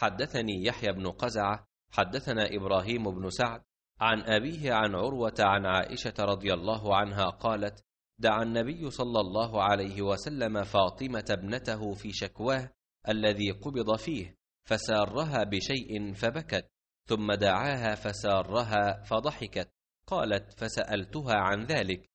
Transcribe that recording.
حدثني يحيى بن قزعة حدثنا إبراهيم بن سعد عن أبيه عن عروة عن عائشة رضي الله عنها قالت: دعا النبي صلى الله عليه وسلم فاطمة ابنته في شكواه الذي قبض فيه، فسارها بشيء فبكت، ثم دعاها فسارها فضحكت، قالت: فسألتها عن ذلك،